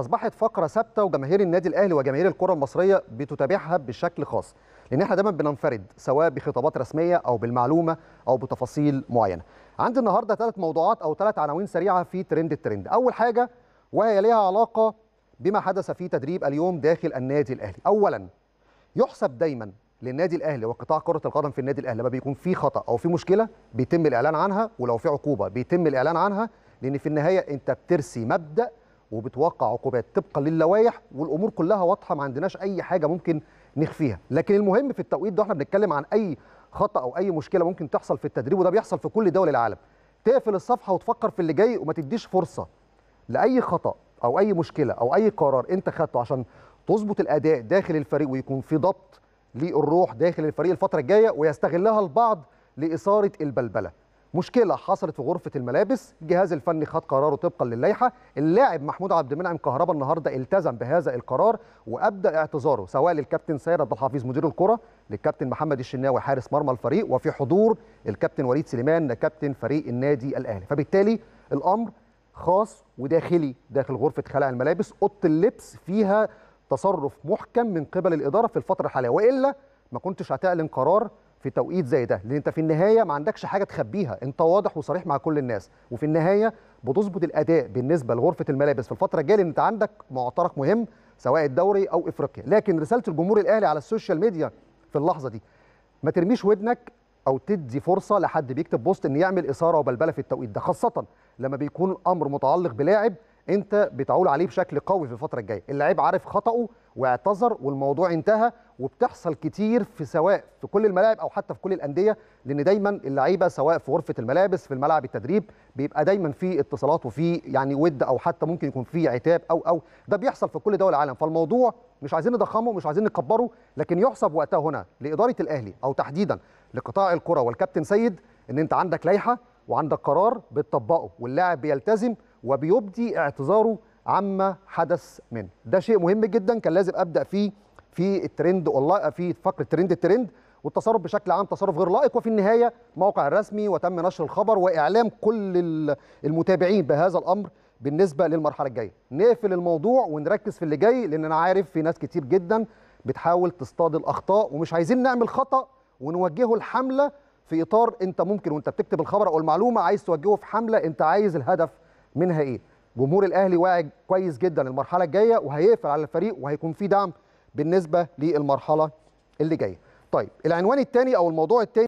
اصبحت فقره ثابته وجماهير النادي الاهلي وجماهير الكره المصريه بتتابعها بشكل خاص لان احنا دايما بننفرد سواء بخطابات رسميه او بالمعلومه او بتفاصيل معينه عندي النهارده ثلاث موضوعات او ثلاث عناوين سريعه في ترند الترند اول حاجه وهي ليها علاقه بما حدث في تدريب اليوم داخل النادي الاهلي اولا يحسب دايما للنادي الاهلي وقطاع كره القدم في النادي الاهلي لما بيكون في خطا او في مشكله بيتم الاعلان عنها ولو في عقوبه بيتم الاعلان عنها لان في النهايه انت بترسي مبدا وبتوقع عقوبات طبقا للوائح والامور كلها واضحه ما عندناش اي حاجه ممكن نخفيها لكن المهم في التوقيت ده احنا بنتكلم عن اي خطا او اي مشكله ممكن تحصل في التدريب وده بيحصل في كل دول العالم تقفل الصفحه وتفكر في اللي جاي وما تديش فرصه لاي خطا او اي مشكله او اي قرار انت خدته عشان تظبط الاداء داخل الفريق ويكون في ضبط للروح داخل الفريق الفتره الجايه ويستغلها البعض لاثاره البلبله مشكله حصلت في غرفه الملابس الجهاز الفني خد قراره طبقا للائحه اللاعب محمود عبد المنعم كهربا النهارده التزم بهذا القرار وابدى اعتذاره سواء للكابتن سيد عبد الحفيظ مدير الكره للكابتن محمد الشناوي حارس مرمى الفريق وفي حضور الكابتن وليد سليمان كابتن فريق النادي الاهلي فبالتالي الامر خاص وداخلي داخل غرفه خلع الملابس اوضه اللبس فيها تصرف محكم من قبل الاداره في الفتره الحاليه والا ما كنتش هتعلن قرار في توقيت زي ده لان انت في النهايه ما عندكش حاجه تخبيها انت واضح وصريح مع كل الناس وفي النهايه بتظبط الاداء بالنسبه لغرفه الملابس في الفتره الجايه لان انت عندك معترك مهم سواء الدوري او افريقيا لكن رساله الجمهور الاهلي على السوشيال ميديا في اللحظه دي ما ترميش ودنك او تدي فرصه لحد بيكتب بوست ان يعمل اثاره وبلبله في التوقيت ده خاصه لما بيكون الامر متعلق بلاعب انت بتعول عليه بشكل قوي في الفتره الجايه اللاعب عارف خطأه واعتذر والموضوع انتهى وبتحصل كتير في سواء في كل الملاعب او حتى في كل الانديه لان دايما اللعيبه سواء في غرفه الملابس في الملعب التدريب بيبقى دايما في اتصالات وفي يعني ود او حتى ممكن يكون في عتاب او او ده بيحصل في كل دول العالم فالموضوع مش عايزين نضخمه مش عايزين نكبره لكن يحسب وقتها هنا لاداره الاهلي او تحديدا لقطاع الكره والكابتن سيد ان انت عندك لائحه وعندك قرار بتطبقه واللاعب بيلتزم وبيبدي اعتذاره عما حدث منه ده شيء مهم جدا كان لازم ابدا فيه في الترند والله في فقره ترند الترند والتصرف بشكل عام تصرف غير لائق وفي النهايه موقع الرسمي وتم نشر الخبر واعلام كل المتابعين بهذا الامر بالنسبه للمرحله الجايه نقفل الموضوع ونركز في اللي جاي لان انا عارف في ناس كتير جدا بتحاول تصطاد الاخطاء ومش عايزين نعمل خطا ونوجهه الحمله في اطار انت ممكن وانت بتكتب الخبر او المعلومه عايز توجهه في حمله انت عايز الهدف منها ايه جمهور الاهلي واعي كويس جدا المرحله الجايه وهيقفل على الفريق وهيكون في دعم بالنسبه للمرحله اللي جايه طيب العنوان الثاني او الموضوع الثاني